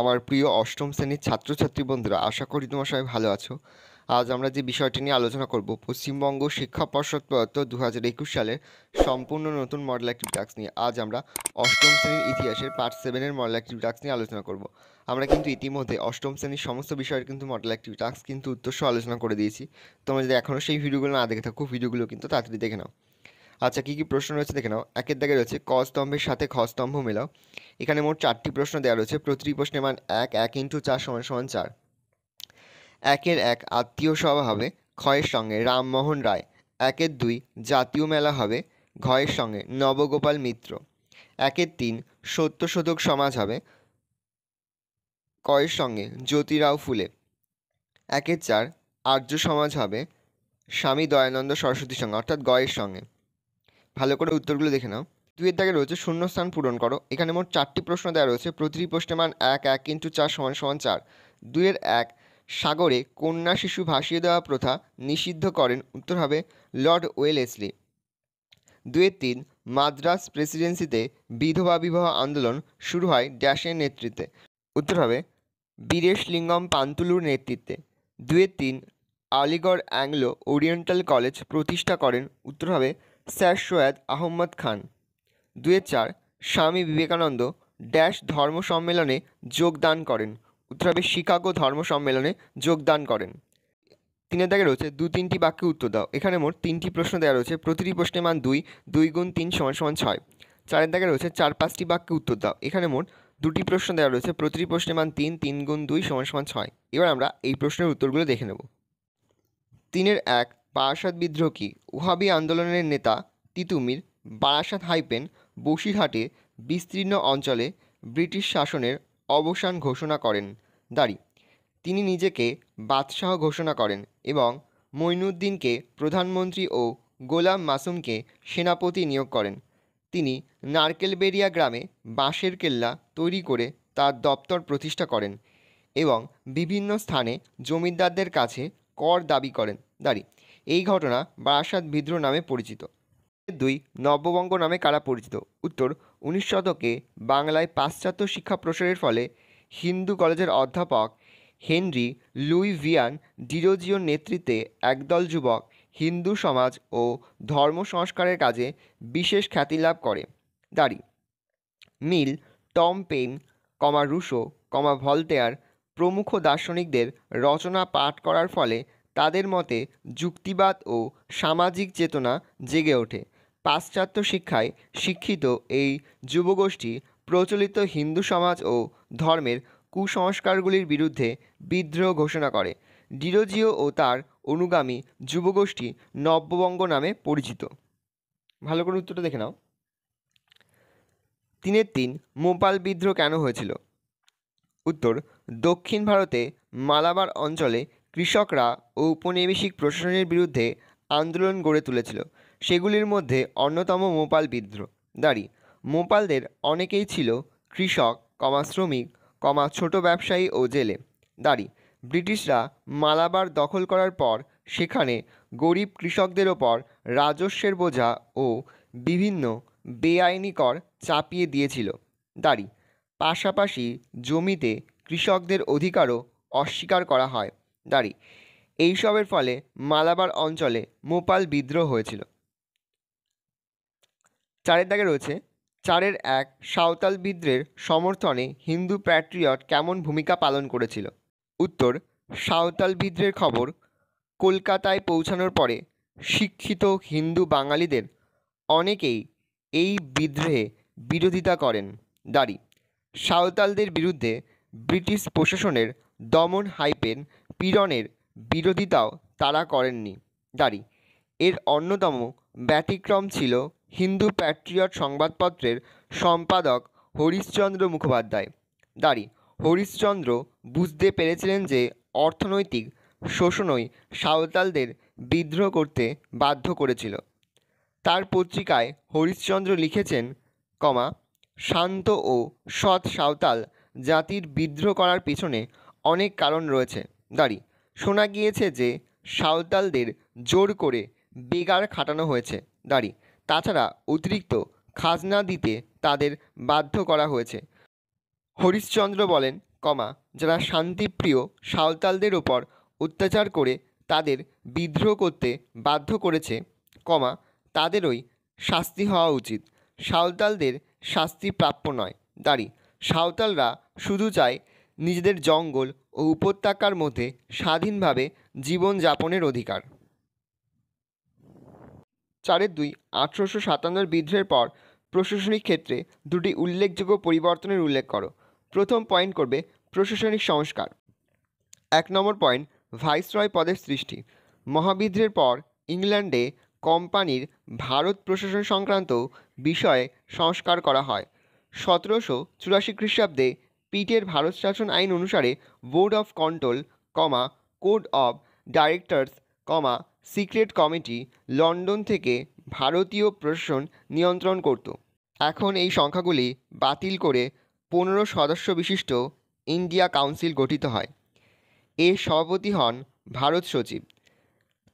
আমার প্রিয় অষ্টম শ্রেণীর ছাত্রছাত্রী বন্ধুরা আশা করি তোমার সবাই ভালো আছো আজ আমরা যে বিষয়টি নিয়ে আলোচনা করব পশ্চিমবঙ্গ শিক্ষা পর্ষদ প্রদত্ত দু হাজার একুশ সালের সম্পূর্ণ নতুন মডেল অ্যাক্টিভ টাস্ক নিয়ে আজ আমরা অষ্টম শ্রেণীর ইতিহাসের পার্ট সেভেনের মডেল অ্যাক্টিভ টাস্ক নিয়ে আলোচনা করব আমরা কিন্তু ইতিমধ্যে অষ্টম শ্রেণীর সমস্ত বিষয়ের কিন্তু মডেল অ্যাক্টিভ টাস্ক কিন্তু উত্তরসহ আলোচনা করে দিয়েছি তোমরা যদি এখনও সেই ভিডিওগুলো না দেখে থাকো ভিডিওগুলো কিন্তু তাড়াতাড়ি দেখে নাও আচ্ছা কী কী প্রশ্ন রয়েছে দেখে নাও একের দাগে রয়েছে ক স্তম্ভের সাথে খ স্তম্ভ মেলাও এখানে মোট চারটি প্রশ্ন দেওয়া রয়েছে প্রতিটি প্রশ্নের মান এক এক ইন্টু চার সমান সমান চার একের এক আত্মীয় সভা হবে ক্ষয়ের সঙ্গে রামমোহন রায় একের দুই জাতীয় মেলা হবে ঘয়ের সঙ্গে নবগোপাল মিত্র একের তিন সত্য শোধক সমাজ হবে কয়ের সঙ্গে জ্যোতিরাও ফুলে একের চার আর্য সমাজ হবে স্বামী দয়ানন্দ সরস্বতীর সঙ্গে অর্থাৎ গয়ের সঙ্গে ভালো করে উত্তরগুলো দেখে নাও এর দাগে রয়েছে শূন্যস্থান পূরণ করো এখানে মোট চারটি প্রশ্ন দেওয়া রয়েছে প্রতিটি প্রশ্নের মান এক এক ইন্টু চার সমান সমান চার দুইয়ের এক সাগরে কন্যা শিশু ভাসিয়ে দেওয়া প্রথা নিষিদ্ধ করেন উত্তর হবে লর্ড ওয়েলেসলি দুয়ের তিন মাদ্রাস প্রেসিডেন্সিতে বিধবা বিবাহ আন্দোলন শুরু হয় ড্যাশের নেতৃত্বে উত্তর হবে বীরেশ লিঙ্গম পান্তুলুর নেতৃত্বে দুয়ের তিন আলিগড় অ্যাংলো ওরিয়েন্টাল কলেজ প্রতিষ্ঠা করেন উত্তর হবে স্যার সৈয়দ আহম্মদ খান দুয়ে চার স্বামী বিবেকানন্দ ড্যাশ ধর্ম সম্মেলনে যোগদান করেন উত্তরাবে শিকাগো ধর্ম সম্মেলনে যোগদান করেন তিনের দাগে রয়েছে দু তিনটি বাক্যে উত্তর দাও এখানে মোট তিনটি প্রশ্ন দেওয়া রয়েছে প্রতিটি প্রশ্নের মান দুই দুই গুণ তিন সমান সমান ছয় চারের দাগে রয়েছে চার পাঁচটি বাক্যে উত্তর দাও এখানে মোট দুটি প্রশ্ন দেওয়া রয়েছে প্রতিটি প্রশ্নের মান তিন তিন গুণ দুই সমান সমান ছয় এবার আমরা এই প্রশ্নের উত্তরগুলো দেখে নেব তিনের এক বারাসাত বিদ্রোহী কি ওহাবি আন্দোলনের নেতা তিতুমির বারাসাত হাইপেন বসিরহাটে বিস্তীর্ণ অঞ্চলে ব্রিটিশ শাসনের অবসান ঘোষণা করেন দাঁড়ি তিনি নিজেকে বাদশাহ ঘোষণা করেন এবং মইনুদ্দিনকে প্রধানমন্ত্রী ও গোলাম মাসুমকে সেনাপতি নিয়োগ করেন তিনি নারকেলবেরিয়া গ্রামে বাঁশের কেল্লা তৈরি করে তার দপ্তর প্রতিষ্ঠা করেন এবং বিভিন্ন স্থানে জমিদারদের কাছে কর দাবি করেন দাঁড়ি এই ঘটনা বারাসাত বিদ্রোহ নামে পরিচিত দুই নববঙ্গ নামে কারা পরিচিত উত্তর উনিশ শতকে বাংলায় পাশ্চাত্য শিক্ষা প্রসারের ফলে হিন্দু কলেজের অধ্যাপক হেনরি লুই ভিয়ান ডিরোজিওর নেতৃত্বে একদল যুবক হিন্দু সমাজ ও ধর্ম সংস্কারের কাজে বিশেষ খ্যাতি লাভ করে দাড়ি Mill Tom Paine comma Rousseau comma Voltaire প্রমুখ দার্শনিকদের রচনা পাঠ করার ফলে তাদের মতে যুক্তিবাদ ও সামাজিক চেতনা জেগে ওঠে পাশ্চাত্য শিক্ষায় শিক্ষিত এই যুবগোষ্ঠী প্রচলিত হিন্দু সমাজ ও ধর্মের কুসংস্কারগুলির বিরুদ্ধে বিদ্রোহ ঘোষণা করে ডিরোজিও ও তার অনুগামী যুবগোষ্ঠী নব্যবঙ্গ নামে পরিচিত ভালো করে উত্তরটা দেখে নাও তিনের তিন মোপাল বিদ্রোহ কেন হয়েছিল উত্তর দক্ষিণ ভারতে মালাবার অঞ্চলে কৃষকরা ঔপনিবেশিক প্রশাসনের বিরুদ্ধে আন্দোলন গড়ে তুলেছিল সেগুলির মধ্যে অন্যতম মোপাল বিদ্রোহ দাঁড়ি মোপালদের অনেকেই ছিল কৃষক কমা শ্রমিক কমা ছোট ব্যবসায়ী ও জেলে দাঁড়ি ব্রিটিশরা মালাবার দখল করার পর সেখানে গরিব কৃষকদের ওপর রাজস্বের বোঝা ও বিভিন্ন বেআইনি কর চাপিয়ে দিয়েছিল দাঁড়ি পাশাপাশি জমিতে কৃষকদের অধিকারও অস্বীকার করা হয় দাঁড়ি এইসবের ফলে মালাবার অঞ্চলে মোপাল বিদ্রোহ হয়েছিল চারের দাগে রয়েছে চারের এক সাঁওতাল বিদ্রোহের সমর্থনে হিন্দু প্যাট্রিয়ট কেমন ভূমিকা পালন করেছিল উত্তর সাঁওতাল বিদ্রোহের খবর কলকাতায় পৌঁছানোর পরে শিক্ষিত হিন্দু বাঙালিদের অনেকেই এই বিদ্রোহে বিরোধিতা করেন দাঁড়ি সাঁওতালদের বিরুদ্ধে ব্রিটিশ প্রশাসনের দমন হাইপেন পীড়নের বিরোধিতাও তারা করেননি দাড়ি এর অন্যতম ব্যতিক্রম ছিল হিন্দু প্যাট্রিয়ট সংবাদপত্রের সম্পাদক হরিশ্চন্দ্র মুখোপাধ্যায় দাড়ি হরিশ্চন্দ্র বুঝতে পেরেছিলেন যে অর্থনৈতিক শোষণই সাঁওতালদের বিদ্রোহ করতে বাধ্য করেছিল তার পত্রিকায় হরিশ্চন্দ্র লিখেছেন কমা শান্ত ও সৎ সাঁওতাল জাতির বিদ্রোহ করার পিছনে অনেক কারণ রয়েছে গাড়ি শোনা গিয়েছে যে সাঁওতালদের জোর করে বেগার খাটানো হয়েছে দাঁড়ি তাছাড়া অতিরিক্ত খাজনা দিতে তাদের বাধ্য করা হয়েছে হরিশ্চন্দ্র বলেন কমা যারা শান্তিপ্রিয় সাঁওতালদের ওপর অত্যাচার করে তাদের বিদ্রোহ করতে বাধ্য করেছে কমা তাদেরই শাস্তি হওয়া উচিত সাঁওতালদের শাস্তি প্রাপ্য নয় দাঁড়ি সাঁওতালরা শুধু চায় নিজেদের জঙ্গল ও উপত্যকার মধ্যে স্বাধীনভাবে জীবনযাপনের অধিকার চারের দুই আঠেরোশো সাতান্নর বিদ্রোহের পর প্রশাসনিক ক্ষেত্রে দুটি উল্লেখযোগ্য পরিবর্তনের উল্লেখ করো প্রথম পয়েন্ট করবে প্রশাসনিক সংস্কার এক নম্বর পয়েন্ট ভাইসরয় পদের সৃষ্টি মহাবিদ্রের পর ইংল্যান্ডে কোম্পানির ভারত প্রশাসন সংক্রান্ত বিষয়ে সংস্কার করা হয় সতেরোশো চুরাশি খ্রিস্টাব্দে পিটের ভারত শাসন আইন অনুসারে board of control comma court of directors comma secret committee London থেকে ভারতীয় প্রশাসন নিয়ন্ত্রণ করত এখন এই সংখ্যাগুলি বাতিল করে পনেরো সদস্য বিশিষ্ট ইন্ডিয়া কাউন্সিল গঠিত হয় এর সভাপতি হন ভারত সচিব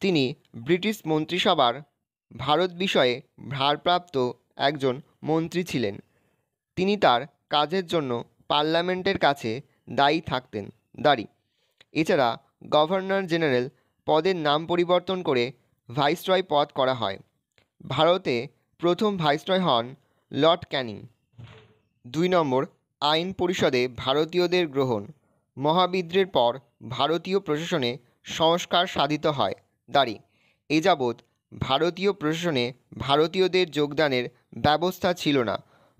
তিনি ব্রিটিশ মন্ত্রিসভার ভারত বিষয়ে ভারপ্রাপ্ত একজন মন্ত্রী ছিলেন তিনি তার কাজের জন্য পার্লামেন্টের কাছে দায়ী থাকতেন দাঁড়ি এছাড়া গভর্নর জেনারেল পদের নাম পরিবর্তন করে ভাইসরয় পদ করা হয় ভারতে প্রথম ভাইসরয় হন লর্ড ক্যানিং দুই নম্বর আইন পরিষদে ভারতীয়দের গ্রহণ মহাবিদ্রের পর ভারতীয় প্রশাসনে সংস্কার সাধিত হয় দাঁড়ি এ যাবৎ ভারতীয় প্রশাসনে ভারতীয়দের যোগদানের ব্যবস্থা ছিল না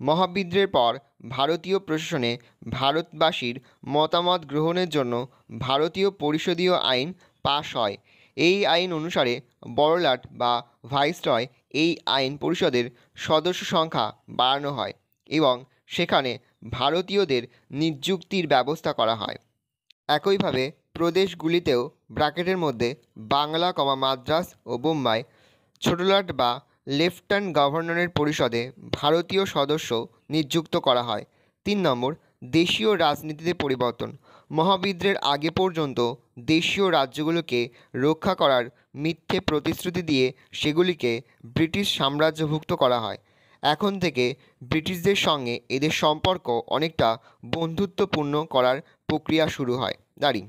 মহাবিদ্রের পর ভারতীয় প্রশাসনে ভারতবাসীর মতামত গ্রহণের জন্য ভারতীয় পরিষদীয় আইন পাশ হয় এই আইন অনুসারে বড়লাট বা ভাইসরয় এই আইন পরিষদের সদস্য সংখ্যা বাড়ানো হয় এবং সেখানে ভারতীয়দের নিযুক্তির ব্যবস্থা করা হয় একইভাবে প্রদেশগুলিতেও ব্র্যাকেটের মধ্যে বাংলা কমা মাদ্রাস ও বোম্বাই ছোটলাট বা লেফটেন্যান্ট গভর্নরের পরিষদে ভারতীয় সদস্য নিযুক্ত করা হয় তিন নম্বর দেশীয় রাজনীতিতে পরিবর্তন মহাবিদ্রের আগে পর্যন্ত দেশীয় রাজ্যগুলোকে রক্ষা করার মিথ্যে প্রতিশ্রুতি দিয়ে সেগুলিকে ব্রিটিশ সাম্রাজ্যভুক্ত করা হয় এখন থেকে ব্রিটিশদের সঙ্গে এদের সম্পর্ক অনেকটা বন্ধুত্বপূর্ণ করার প্রক্রিয়া শুরু হয় দাঁড়ি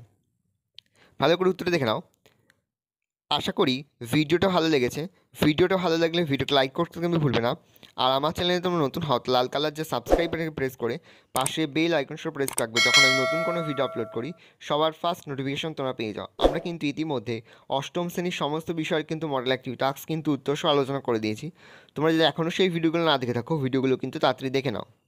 ভালো করে উত্তরে দেখে নাও আশা করি ভিডিওটা ভালো লেগেছে ভিডিওটা ভালো লাগলে ভিডিওটা লাইক করতে কিন্তু ভুলবে না আর আমার চ্যানেলে তোমরা নতুন হত লাল কালার যে সাবস্ক্রাইব প্রেস করে পাশে বেল আইকনসহ প্রেস রাখবে যখন আমি নতুন কোনো ভিডিও আপলোড করি সবার ফার্স্ট নোটিফিকেশন তোমরা পেয়ে যাও আমরা কিন্তু ইতিমধ্যে অষ্টম শ্রেণীর সমস্ত বিষয়ের কিন্তু মডেল অ্যাক্টিভ টাস্ক কিন্তু উত্তরসহ আলোচনা করে দিয়েছি তোমরা যদি এখনও সেই ভিডিওগুলো না দেখে থাকো ভিডিওগুলো কিন্তু তাড়াতাড়ি দেখে নাও